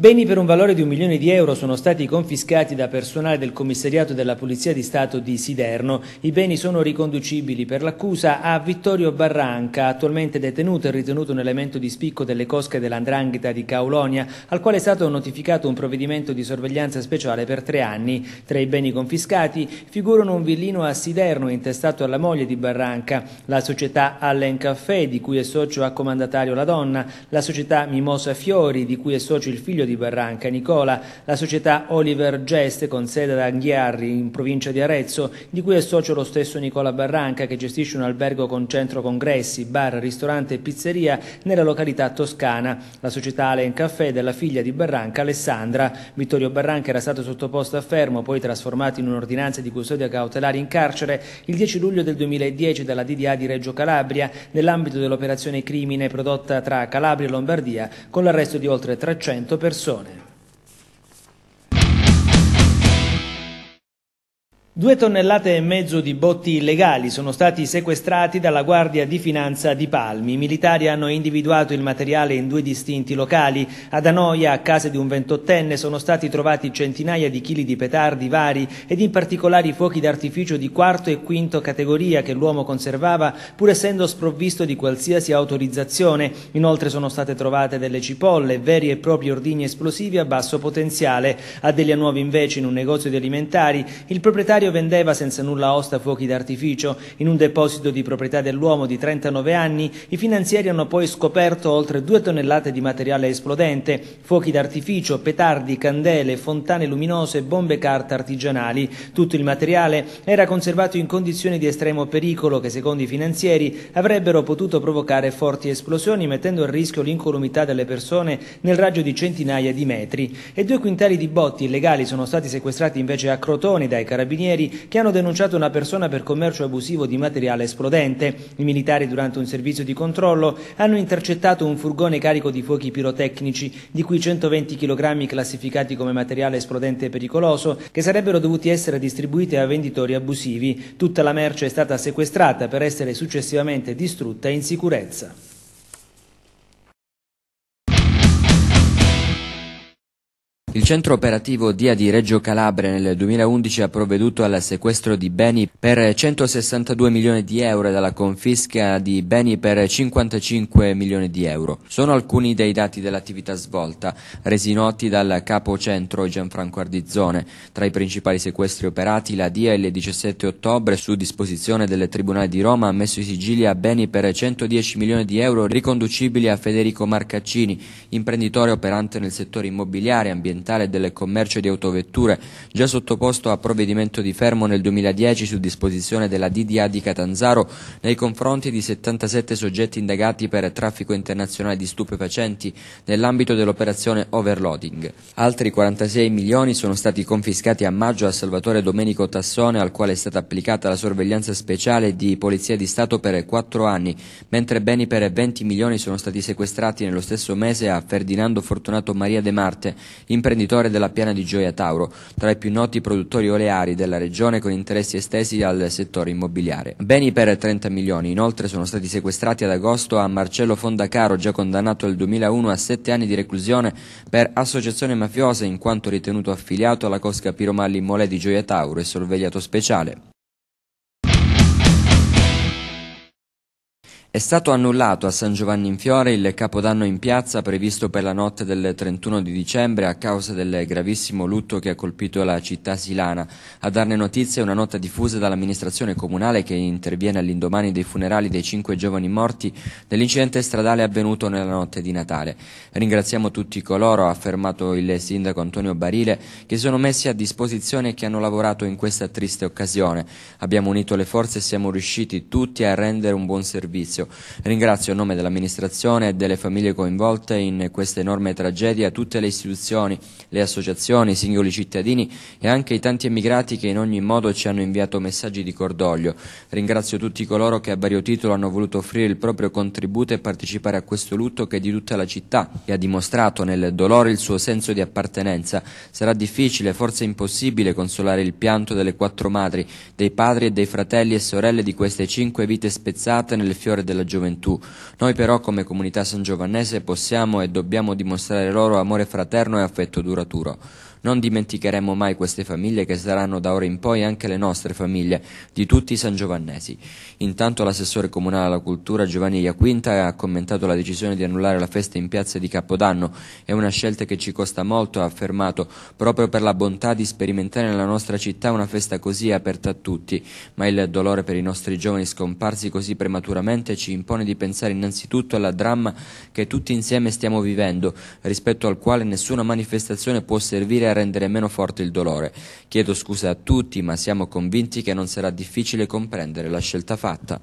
Beni per un valore di un milione di euro sono stati confiscati da personale del commissariato della Polizia di Stato di Siderno. I beni sono riconducibili per l'accusa a Vittorio Barranca, attualmente detenuto e ritenuto un elemento di spicco delle cosche dell'andrangheta di Caulonia, al quale è stato notificato un provvedimento di sorveglianza speciale per tre anni. Tra i beni confiscati figurano un villino a Siderno intestato alla moglie di Barranca, la società Allen Caffè di cui è socio a comandatario la donna, la società Mimosa Fiori di cui è socio il figlio di Barranca Nicola, la società Oliver Gest con sede ad Anghiarri in provincia di Arezzo, di cui è socio lo stesso Nicola Barranca che gestisce un albergo con centro congressi, bar, ristorante e pizzeria nella località toscana, la società Alen Caffè della figlia di Barranca Alessandra. Vittorio Barranca era stato sottoposto a fermo, poi trasformato in un'ordinanza di custodia cautelare in carcere il 10 luglio del 2010 dalla DDA di Reggio Calabria nell'ambito dell'operazione crimine prodotta tra Calabria e Lombardia con l'arresto di oltre 300 persone persone Due tonnellate e mezzo di botti illegali sono stati sequestrati dalla Guardia di Finanza di Palmi. I militari hanno individuato il materiale in due distinti locali. Ad Anoia, a casa di un ventottenne, sono stati trovati centinaia di chili di petardi vari ed in particolare i fuochi d'artificio di quarto e quinto categoria che l'uomo conservava pur essendo sprovvisto di qualsiasi autorizzazione. Inoltre sono state trovate delle cipolle, veri e propri ordigni esplosivi a basso potenziale. A Nuova invece, in un negozio di alimentari, il proprietario Mario vendeva senza nulla osta fuochi d'artificio. In un deposito di proprietà dell'uomo di 39 anni, i finanzieri hanno poi scoperto oltre due tonnellate di materiale esplodente, fuochi d'artificio, petardi, candele, fontane luminose, bombe carta artigianali. Tutto il materiale era conservato in condizioni di estremo pericolo che, secondo i finanzieri, avrebbero potuto provocare forti esplosioni, mettendo a rischio l'incolumità delle persone nel raggio di centinaia di metri. E due quintali di botti illegali sono stati sequestrati invece a Crotone dai carabinieri carabinieri che hanno denunciato una persona per commercio abusivo di materiale esplodente. I militari durante un servizio di controllo hanno intercettato un furgone carico di fuochi pirotecnici, di cui 120 kg classificati come materiale esplodente pericoloso, che sarebbero dovuti essere distribuiti a venditori abusivi. Tutta la merce è stata sequestrata per essere successivamente distrutta in sicurezza. Il centro operativo DIA di Reggio Calabria nel 2011 ha provveduto al sequestro di beni per 162 milioni di euro e alla confisca di beni per 55 milioni di euro. Sono alcuni dei dati dell'attività svolta, resi noti dal capo centro Gianfranco Ardizzone. Tra i principali sequestri operati, la DIA il 17 ottobre, su disposizione del Tribunale di Roma, ha messo in sigilia beni per 110 milioni di euro riconducibili a Federico Marcaccini, imprenditore operante nel settore immobiliare, ambientale Digitale del Commercio di Autovetture, già sottoposto a provvedimento di fermo nel 2010 su disposizione della DDA di Catanzaro nei confronti di 77 soggetti indagati per traffico internazionale di stupefacenti nell'ambito dell'operazione Overloading. Altri 46 milioni sono stati confiscati a maggio a Salvatore Domenico Tassone, al quale è stata applicata la sorveglianza speciale di Polizia di Stato per 4 anni, mentre beni per 20 milioni sono stati sequestrati nello stesso mese a Ferdinando Fortunato Maria De Marte, in imprenditore della piana di Gioia Tauro, tra i più noti produttori oleari della regione con interessi estesi al settore immobiliare. Beni per 30 milioni inoltre sono stati sequestrati ad agosto a Marcello Fondacaro, già condannato nel 2001 a 7 anni di reclusione per associazione mafiosa in quanto ritenuto affiliato alla cosca Piromalli Mole di Gioia Tauro e sorvegliato speciale. È stato annullato a San Giovanni in Fiore il capodanno in piazza previsto per la notte del 31 di dicembre a causa del gravissimo lutto che ha colpito la città silana. A darne notizia è una nota diffusa dall'amministrazione comunale che interviene all'indomani dei funerali dei cinque giovani morti nell'incidente stradale avvenuto nella notte di Natale. Ringraziamo tutti coloro, ha affermato il sindaco Antonio Barile, che sono messi a disposizione e che hanno lavorato in questa triste occasione. Abbiamo unito le forze e siamo riusciti tutti a rendere un buon servizio silenzio. Ringrazio a nome dell'amministrazione e delle famiglie coinvolte in questa enorme tragedia tutte le istituzioni, le associazioni, i singoli cittadini e anche i tanti emigrati che in ogni modo ci hanno inviato messaggi di cordoglio. Ringrazio tutti coloro che a vario titolo hanno voluto offrire il proprio contributo e partecipare a questo lutto che è di tutta la città e ha dimostrato nel dolore il suo senso di appartenenza. Sarà difficile, forse impossibile, consolare il pianto delle quattro madri, dei padri e dei fratelli e sorelle di queste cinque vite spezzate nel fiore della gioventù. Noi però come comunità sangiovannese possiamo e dobbiamo dimostrare loro amore fraterno e affetto duraturo. Non dimenticheremo mai queste famiglie che saranno da ora in poi anche le nostre famiglie, di tutti i sangiovannesi. Intanto l'assessore comunale alla cultura Giovanni Iaquinta ha commentato la decisione di annullare la festa in piazza di Capodanno. È una scelta che ci costa molto, ha affermato, proprio per la bontà di sperimentare nella nostra città una festa così aperta a tutti. Ma il dolore per i nostri giovani scomparsi così prematuramente ci impone di pensare innanzitutto alla dramma che tutti insieme stiamo vivendo, rispetto al quale nessuna manifestazione può servire a rendere meno forte il dolore. Chiedo scusa a tutti, ma siamo convinti che non sarà difficile comprendere la scelta fatta.